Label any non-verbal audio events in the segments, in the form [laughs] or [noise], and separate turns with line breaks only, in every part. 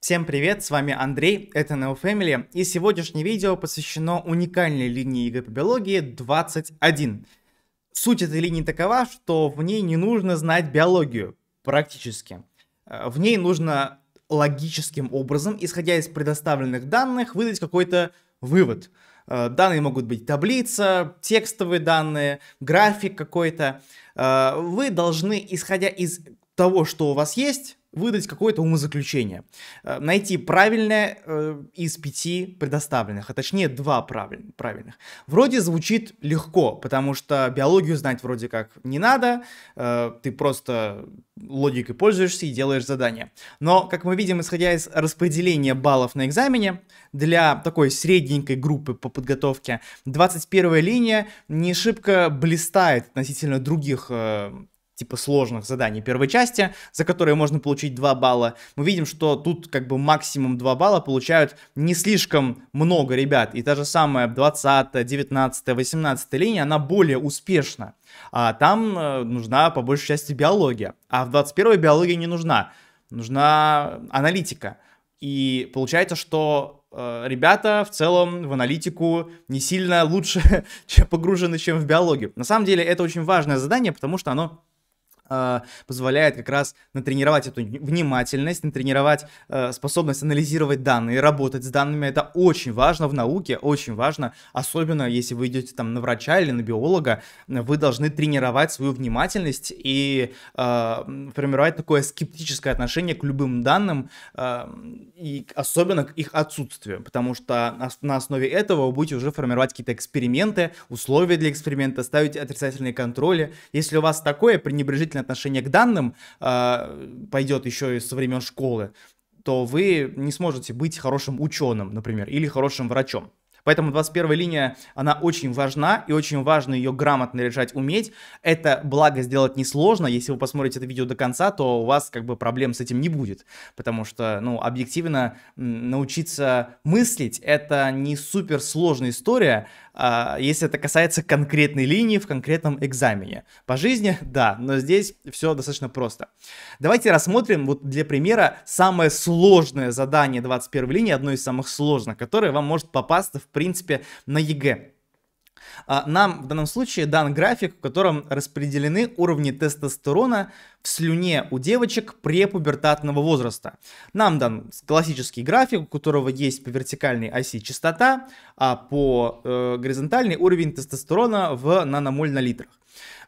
Всем привет, с вами Андрей, это Neo и сегодняшнее видео посвящено уникальной линии ЕГЭ по биологии 21. Суть этой линии такова, что в ней не нужно знать биологию, практически. Э, в ней нужно логическим образом, исходя из предоставленных данных, выдать какой-то вывод. Э, данные могут быть таблица, текстовые данные, график какой-то. Э, вы должны, исходя из того, что у вас есть, выдать какое-то умозаключение, э, найти правильное э, из пяти предоставленных, а точнее два правильных. Вроде звучит легко, потому что биологию знать вроде как не надо, э, ты просто логикой пользуешься и делаешь задание. Но, как мы видим, исходя из распределения баллов на экзамене, для такой средненькой группы по подготовке 21 линия не шибко блистает относительно других типа сложных заданий первой части, за которые можно получить 2 балла. Мы видим, что тут как бы максимум 2 балла получают не слишком много ребят. И та же самая 20, 19, 18 линия, она более успешна. А там э, нужна по большей части биология. А в 21 биология не нужна. Нужна аналитика. И получается, что э, ребята в целом в аналитику не сильно лучше [laughs] погружены, чем в биологию. На самом деле это очень важное задание, потому что оно а, позволяет как раз натренировать эту внимательность, натренировать э, способность анализировать данные, работать с данными. Это очень важно в науке, очень важно, особенно если вы идете там на врача или на биолога, вы должны тренировать свою внимательность и э, формировать такое скептическое отношение к любым данным, э, и особенно к их отсутствию, потому что на основе этого вы будете уже формировать какие-то эксперименты, условия для эксперимента, ставить отрицательные контроли. Если у вас такое пренебрежительное ответственное отношение к данным э, пойдет еще и со времен школы, то вы не сможете быть хорошим ученым, например, или хорошим врачом. Поэтому 21 линия, она очень важна, и очень важно ее грамотно решать, уметь. Это, благо, сделать несложно. Если вы посмотрите это видео до конца, то у вас как бы проблем с этим не будет. Потому что, ну, объективно, научиться мыслить — это не супер сложная история, а если это касается конкретной линии в конкретном экзамене. По жизни, да, но здесь все достаточно просто. Давайте рассмотрим вот для примера самое сложное задание 21 линии, одно из самых сложных, которое вам может попасться в в принципе, на ЕГЭ. А, нам в данном случае дан график, в котором распределены уровни тестостерона в слюне у девочек препубертатного возраста. Нам дан классический график, у которого есть по вертикальной оси частота, а по э, горизонтальной уровень тестостерона в наномоль на литрах.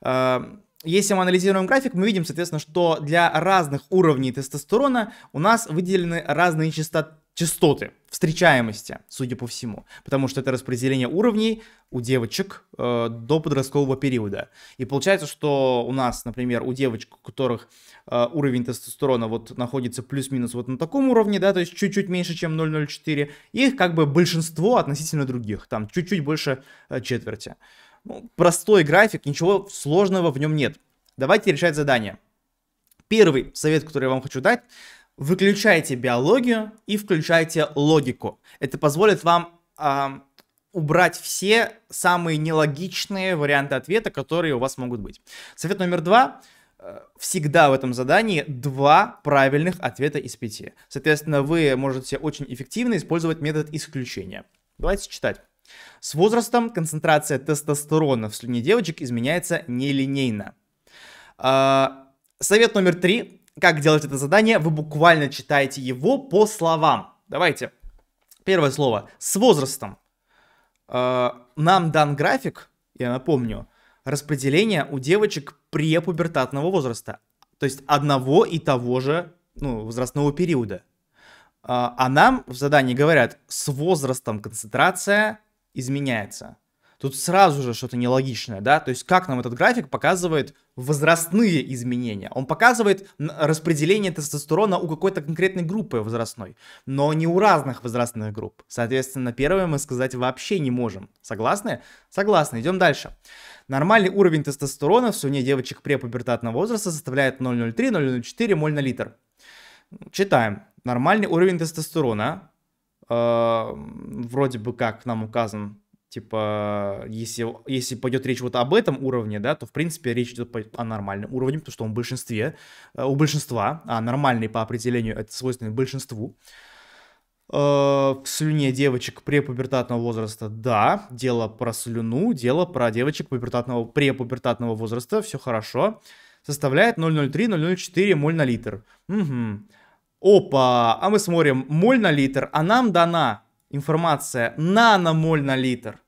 А, если мы анализируем график, мы видим, соответственно, что для разных уровней тестостерона у нас выделены разные частоты частоты встречаемости, судя по всему, потому что это распределение уровней у девочек э, до подросткового периода. И получается, что у нас, например, у девочек, у которых э, уровень тестостерона вот находится плюс-минус вот на таком уровне, да, то есть чуть-чуть меньше, чем 0,04, их как бы большинство относительно других, там чуть-чуть больше э, четверти. Ну, простой график, ничего сложного в нем нет. Давайте решать задание. Первый совет, который я вам хочу дать, выключайте биологию и включайте логику. Это позволит вам э, убрать все самые нелогичные варианты ответа, которые у вас могут быть. Совет номер два э, всегда в этом задании два правильных ответа из пяти. Соответственно, вы можете очень эффективно использовать метод исключения. Давайте читать. С возрастом концентрация тестостерона в слюне девочек изменяется нелинейно. А, совет номер три. Как делать это задание? Вы буквально читаете его по словам. Давайте. Первое слово. С возрастом. А, нам дан график, я напомню, распределение у девочек препубертатного возраста. То есть одного и того же ну, возрастного периода. А, а нам в задании говорят, с возрастом концентрация изменяется. Тут сразу же что-то нелогичное, да? То есть как нам этот график показывает возрастные изменения? Он показывает распределение тестостерона у какой-то конкретной группы возрастной, но не у разных возрастных групп. Соответственно, первое мы сказать вообще не можем. Согласны? Согласны. Идем дальше. Нормальный уровень тестостерона в слюне девочек препубертатного возраста составляет 0,03-0,04 моль на литр. Читаем. Нормальный уровень тестостерона э, вроде бы как нам указан, типа, если, если пойдет речь вот об этом уровне, да, то, в принципе, речь идет о нормальном уровне, потому что он в большинстве, э, у большинства, а нормальный по определению это свойственно большинству, э, в слюне девочек препубертатного возраста, да, дело про слюну, дело про девочек пубертатного, препубертатного возраста, все хорошо, составляет 0,03-0,04 моль на литр. Угу. Опа, а мы смотрим моль на литр, а нам дана информация наномоль на литр.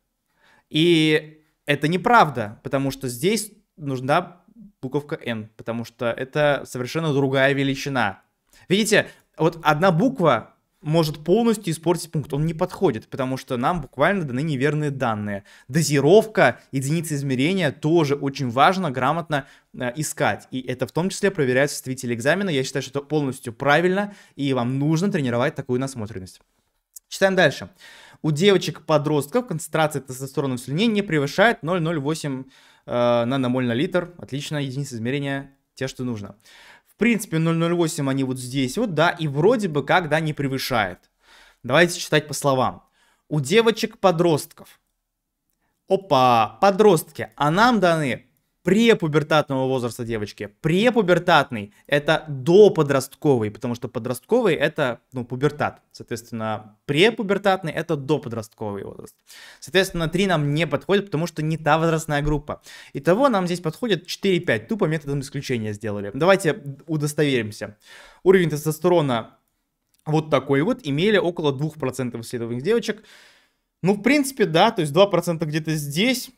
И это неправда, потому что здесь нужна буковка n, потому что это совершенно другая величина. Видите, вот одна буква может полностью испортить пункт. Он не подходит, потому что нам буквально даны неверные данные. Дозировка, единицы измерения тоже очень важно грамотно э, искать. И это в том числе проверяют составители экзамена. Я считаю, что это полностью правильно, и вам нужно тренировать такую насмотренность. Читаем дальше. У девочек-подростков концентрация тестостерона в слюне не превышает 0,08 э, наномоль на литр. Отлично, единица измерения те, что нужно принципе, 0.08 они вот здесь вот, да, и вроде бы как, да, не превышает. Давайте читать по словам. У девочек-подростков. Опа, подростки, а нам даны препубертатного возраста девочки. Препубертатный – это до подростковый, потому что подростковый – это ну, пубертат. Соответственно, препубертатный – это до подростковый возраст. Соответственно, 3 нам не подходит, потому что не та возрастная группа. Итого нам здесь подходит 4-5, тупо методом исключения сделали. Давайте удостоверимся. Уровень тестостерона вот такой вот, имели около 2% исследованных девочек. Ну, в принципе, да, то есть 2% где-то здесь,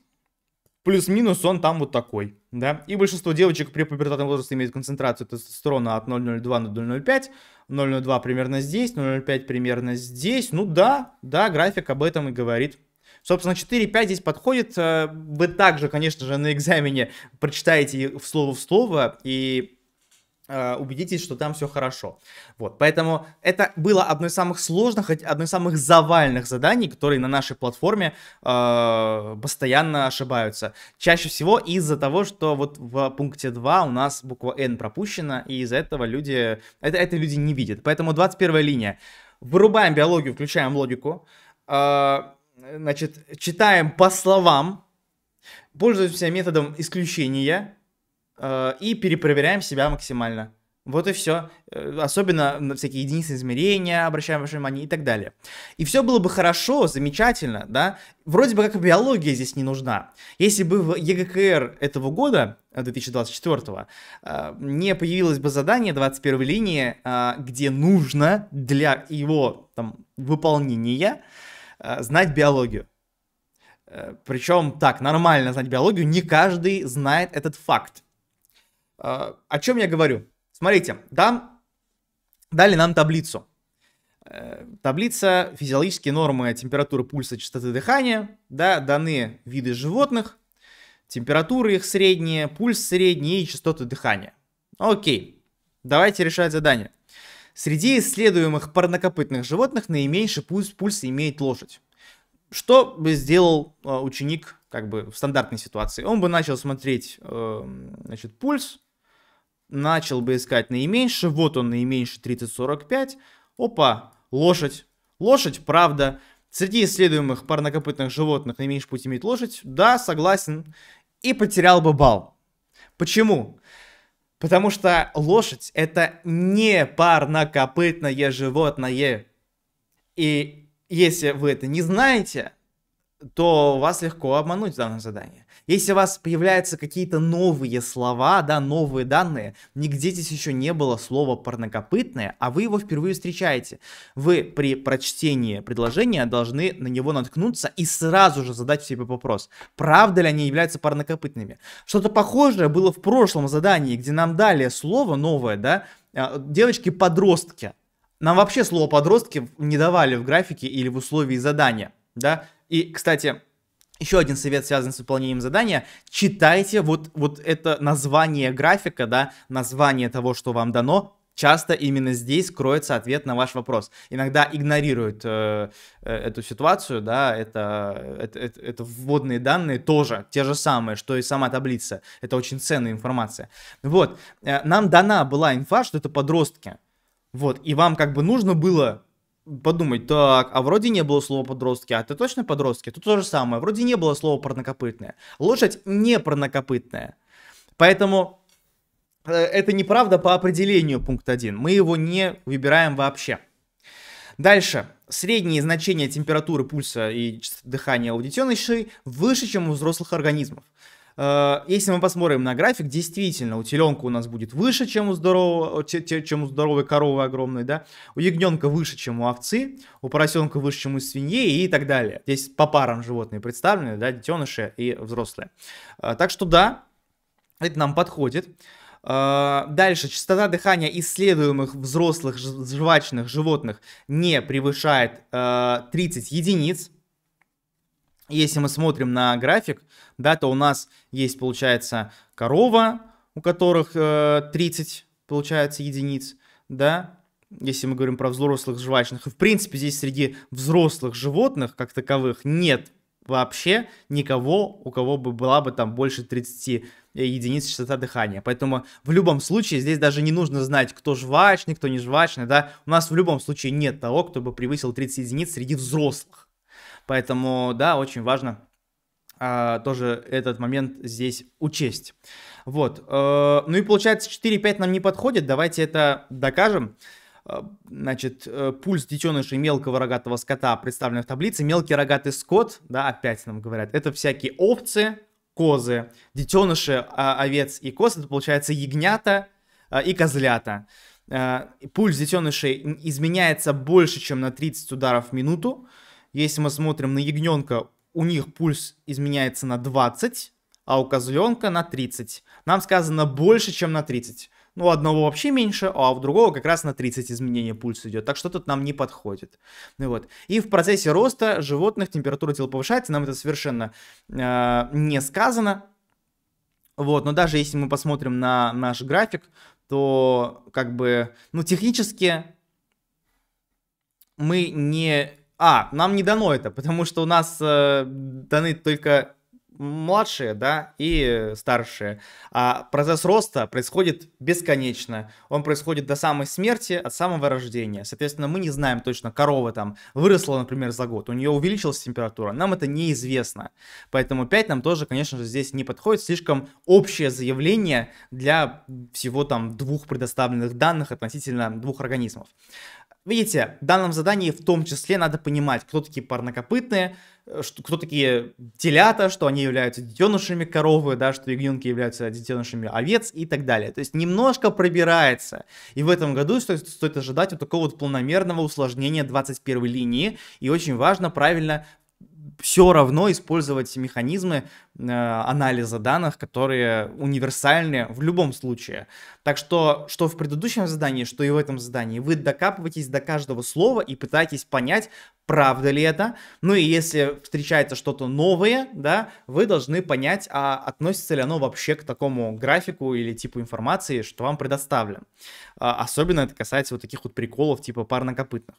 плюс-минус он там вот такой, да. И большинство девочек при пубертатном возрасте имеют концентрацию тестостерона от 0,02 на 0,05, 0,02 примерно здесь, 0,05 примерно здесь. Ну да, да, график об этом и говорит. Собственно, 4-5 здесь подходит. Э, вы также, конечно же, на экзамене прочитаете слово в слово и Э, убедитесь, что там все хорошо. Вот, поэтому это было одно из самых сложных, одно из самых завальных заданий, которые на нашей платформе э, постоянно ошибаются. Чаще всего из-за того, что вот в пункте 2 у нас буква N пропущена, и из-за этого люди, это, это люди не видят. Поэтому 21 линия. Вырубаем биологию, включаем логику. Э, значит, читаем по словам. Пользуемся методом исключения Э, и перепроверяем себя максимально. Вот и все. Э, особенно на всякие единицы измерения обращаем ваше внимание и так далее. И все было бы хорошо, замечательно, да? Вроде бы как биология здесь не нужна. Если бы в ЕГКР этого года, 2024, э, не появилось бы задание 21 линии, где нужно для его там, выполнения знать биологию. Причем так, нормально знать биологию, не каждый знает этот факт. А, о чем я говорю? Смотрите, да, дали нам таблицу. Э, таблица физиологические нормы температуры пульса, частоты дыхания, да, даны виды животных, температуры их средние, пульс средний и частоты дыхания. Окей, давайте решать задание. Среди исследуемых парнокопытных животных наименьший пульс, пульс имеет лошадь. Что бы сделал а, ученик как бы в стандартной ситуации? Он бы начал смотреть э, значит, пульс, начал бы искать наименьше, вот он наименьше 30-45, опа, лошадь, лошадь, правда, среди исследуемых парнокопытных животных наименьше путь имеет лошадь, да, согласен, и потерял бы балл. Почему? Потому что лошадь это не парнокопытное животное. И если вы это не знаете, то вас легко обмануть в данном задании. Если у вас появляются какие-то новые слова, да, новые данные, нигде здесь еще не было слова «парнокопытное», а вы его впервые встречаете. Вы при прочтении предложения должны на него наткнуться и сразу же задать себе вопрос, правда ли они являются парнокопытными. Что-то похожее было в прошлом задании, где нам дали слово новое, да, а, девочки-подростки. Нам вообще слово «подростки» не давали в графике или в условии задания да. И, кстати, еще один совет, связанный с выполнением задания. Читайте вот, вот это название графика, да, название того, что вам дано, Часто именно здесь кроется ответ на ваш вопрос. Иногда игнорируют э, э эту ситуацию, да, это, это, это, вводные данные тоже те же самые, что и сама таблица. Это очень ценная информация. Вот, э, нам дана была инфа, что это подростки. Вот, и вам как бы нужно было подумать, так, а вроде не было слова подростки, а ты точно подростки? Тут то же самое, вроде не было слова парнокопытная. Лошадь не парнокопытная. Поэтому э, это неправда по определению пункт 1. Мы его не выбираем вообще. Дальше. Средние значения температуры пульса и дыхания аудитенышей выше, чем у взрослых организмов. Э, если мы посмотрим на график, действительно, у теленка у нас будет выше, чем у, здорового, чем у здоровой коровы огромной, да, у ягненка выше, чем у овцы, у поросенка выше, чем у свиньи и так далее. Здесь по парам животные представлены, да, детеныши и взрослые. Э, так что да, это нам подходит. Э, дальше, частота дыхания исследуемых взрослых жвачных животных не превышает 30 единиц. Если мы смотрим на график, да, то у нас есть, получается, корова, у которых э, 30, получается, единиц, да, если мы говорим про взрослых жвачных. И, в принципе, здесь среди взрослых животных, как таковых, нет вообще никого, у кого бы была бы там больше 30 э, единиц частота дыхания. Поэтому в любом случае здесь даже не нужно знать, кто жвачный, кто не жвачный, да. У нас в любом случае нет того, кто бы превысил 30 единиц среди взрослых. Поэтому, да, очень важно а, тоже этот момент здесь учесть. Вот. А, ну и получается 4,5 нам не подходит. Давайте это докажем. Э, значит, э, пульс детенышей мелкого рогатого скота представлен в таблице. Мелкий рогатый скот, да, опять нам говорят, это всякие овцы, козы, детеныши а, овец и коз, это получается ягнята а, и козлята. пульс детенышей изменяется больше, чем на 30 ударов в минуту. Если мы смотрим на ягненка, у них пульс изменяется на 20, а у козленка на 30. Нам сказано больше, чем на 30. Ну, у одного вообще меньше, а у другого как раз на 30 изменения пульса идет. Так что тут нам не подходит. Ну, вот. И в процессе роста животных температура тела повышается. Нам это совершенно э, не сказано. Вот, но даже если мы посмотрим на наш график, то как бы, ну, технически мы не а, нам не дано это, потому что у нас э, даны только младшие, да, и старшие. А процесс роста происходит бесконечно. Он происходит до самой смерти, от самого рождения. Соответственно, мы не знаем точно, корова там выросла, например, за год, у нее увеличилась температура. Нам это неизвестно. Поэтому 5 нам тоже, конечно же, здесь не подходит. Слишком общее заявление для всего там двух предоставленных данных относительно двух организмов. Ну, видите, в данном задании в том числе надо понимать, кто такие парнокопытные, э, что, кто такие телята, что они являются детенышами коровы, да, что ягненки являются детенышами овец и так далее. То есть немножко пробирается. И в этом году стоит, стоит ожидать вот такого вот планомерного усложнения 21 линии. И очень важно правильно все равно использовать механизмы э, анализа данных, которые универсальны в любом случае. Так что, что в предыдущем задании, что и в этом задании, вы докапываетесь до каждого слова и пытаетесь понять, правда ли это. Ну и если встречается что-то новое, да, вы должны понять, а относится ли оно вообще к такому графику или типу информации, что вам предоставлен. А, особенно это касается вот таких вот приколов типа парнокопытных.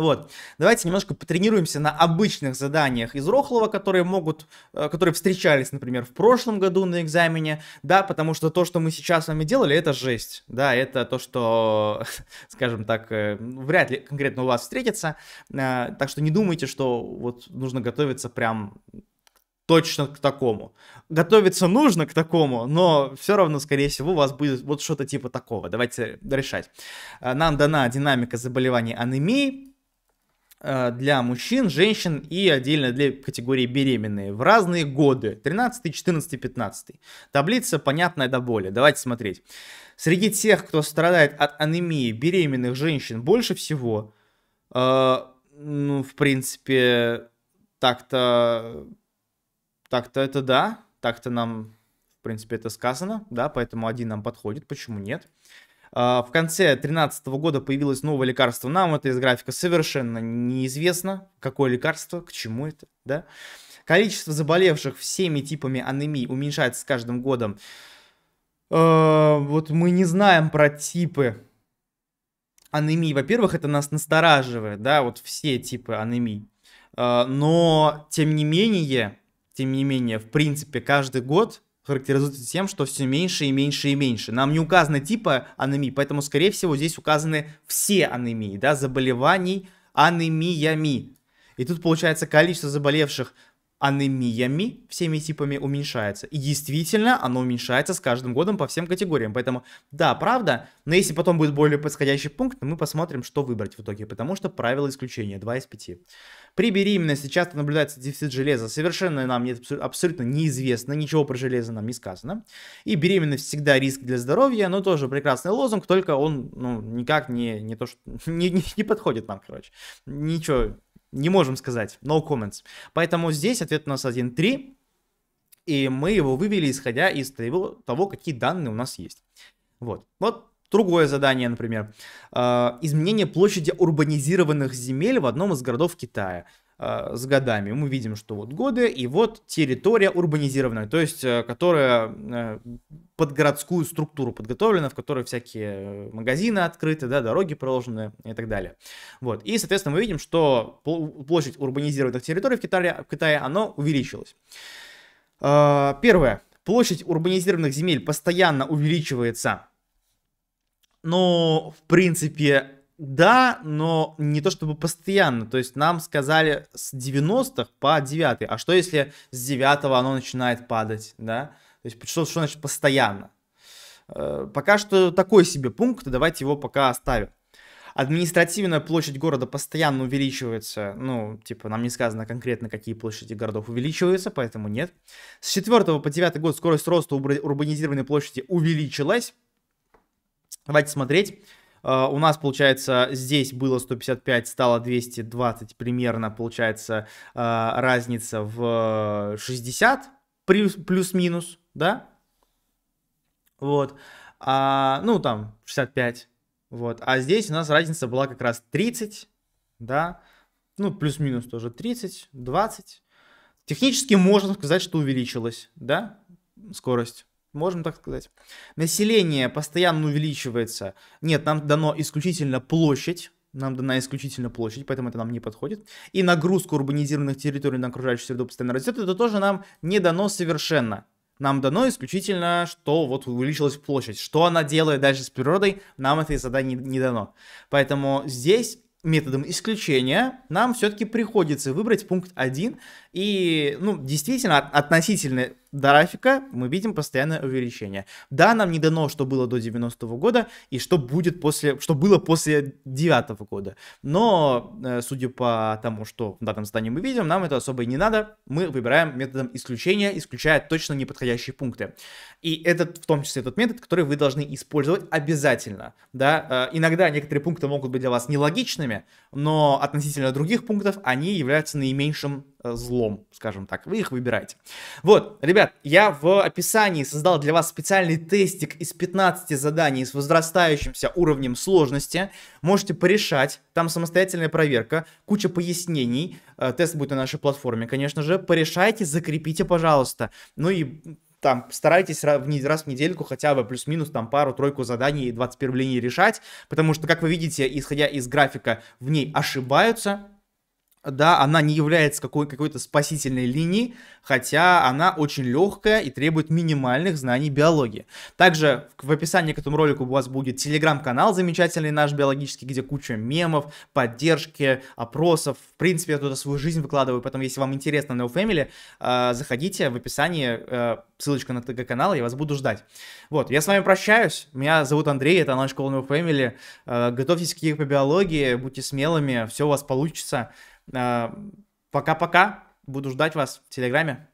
Вот. Давайте немножко потренируемся на обычных заданиях из Рохлова, которые могут, э, которые встречались, например, в прошлом году на экзамене, да, потому что то, что мы сейчас с вами делали, это жесть, да, это то, что, [laughs] скажем так, э, вряд ли конкретно у вас встретится, э, так что не думайте, что вот нужно готовиться прям точно к такому. Готовиться нужно к такому, но все равно, скорее всего, у вас будет вот что-то типа такого. Давайте решать. Нам дана динамика заболеваний анемии, Э, для мужчин, женщин и отдельно для категории беременные в разные годы 13, 14, 15. Таблица понятная до боли. Давайте смотреть. Среди тех, кто страдает от анемии беременных женщин больше всего, э, ну, в принципе, так-то, так-то это да, так-то нам, в принципе, это сказано, да, поэтому один нам подходит, почему нет. А, в конце 2013 года появилось новое лекарство. Нам это из графика совершенно неизвестно. Какое лекарство, к чему это, да? Количество заболевших всеми типами анемии уменьшается с каждым годом. А, вот мы не знаем про типы анемии. Во-первых, это нас настораживает, да, вот все типы анемии. А, но, тем не менее, тем не менее, в принципе, каждый год характеризуется тем, что все меньше и меньше и меньше. Нам не указаны типа анемии, поэтому, скорее всего, здесь указаны все анемии, да, заболеваний анемиями. И тут, получается, количество заболевших анемиями, всеми типами уменьшается. И действительно, оно уменьшается с каждым годом по всем категориям. Поэтому, да, правда, но если потом будет более подходящий пункт, мы посмотрим, что выбрать в итоге, потому что правило исключения 2 из 5. При беременности часто наблюдается дефицит железа. Совершенно нам нет, абсолютно неизвестно, ничего про железо нам не сказано. И беременность всегда риск для здоровья, но тоже прекрасный лозунг, только он ну, никак не, не, то, что, [laughs] не, не, не подходит нам, короче. Ничего не можем сказать. No comments. Поэтому здесь ответ у нас 1.3. И мы его вывели, исходя из того, какие данные у нас есть. Вот. Вот другое задание, например. А, изменение площади урбанизированных земель в одном из городов Китая. Э, с годами. Мы видим, что вот годы и вот территория урбанизированная, то есть э, которая э, под городскую структуру подготовлена, в которой всякие магазины открыты, да, дороги проложены и так далее. Вот. И, соответственно, мы видим, что площадь урбанизированных территорий в Китае, в Китае она увеличилась. первое. Площадь урбанизированных земель постоянно увеличивается но в принципе да, но не то чтобы постоянно. То есть нам сказали с 90-х по 9 А что если с 9 оно начинает падать, да? То есть что, что значит постоянно? Э, пока что такой себе пункт, давайте его пока оставим. Административная площадь города постоянно увеличивается. Ну, типа, нам не сказано конкретно, какие площади городов увеличиваются, поэтому нет. С 4 по 9 год скорость роста урбанизированной площади увеличилась. Давайте смотреть. А, у нас, получается, здесь было 155, стало 220 примерно, получается, а, разница в 60 плюс-минус, да? Вот. А, ну, там, 65. Вот. А здесь у нас разница была как раз 30, да? Ну, плюс-минус тоже 30, 20. Технически можно сказать, что увеличилась, да, скорость. Можем так сказать. Население постоянно увеличивается. Нет, нам дано исключительно площадь. Нам дана исключительно площадь, поэтому это нам не подходит. И нагрузка урбанизированных территорий на окружающую среду постоянно растет. Это тоже нам не дано совершенно. Нам дано исключительно, что вот увеличилась площадь. Что она делает дальше с природой, нам это и задание не дано. Поэтому здесь методом исключения нам все-таки приходится выбрать пункт 1 и, ну, действительно, относительно графика мы видим постоянное увеличение. Да, нам не дано, что было до 90-го года и что будет после, что было после 9 года. Но, э, судя по тому, что в данном здании мы видим, нам это особо и не надо. Мы выбираем методом исключения, исключая точно неподходящие пункты. И этот, в том числе, тот метод, который вы должны использовать обязательно. Да? Э, иногда некоторые пункты могут быть для вас нелогичными, но относительно других пунктов они являются наименьшим Э, злом, скажем так. Вы их выбираете. Вот, ребят, я в описании создал для вас специальный тестик из 15 заданий с возрастающимся уровнем сложности. Можете порешать. Там самостоятельная проверка, куча пояснений. Э, тест будет на нашей платформе, конечно же. Порешайте, закрепите, пожалуйста. Ну и там старайтесь раз в недельку хотя бы плюс-минус там пару-тройку заданий и 21 линий решать, потому что, как вы видите, исходя из графика, в ней ошибаются, да, она не является какой- какой-то спасительной линией, хотя она очень легкая и требует минимальных знаний биологии. Также в описании к этому ролику у вас будет телеграм-канал замечательный наш биологический, где куча мемов, поддержки, опросов. В принципе, я туда свою жизнь выкладываю, поэтому если вам интересно No Family, э, заходите в описании, э, ссылочка на ТГ-канал, я вас буду ждать. Вот, я с вами прощаюсь, меня зовут Андрей, это наш школа No Family. Э, готовьтесь к ЕГЭ по биологии, будьте смелыми, все у вас получится. А, пока-пока. Буду ждать вас в Телеграме.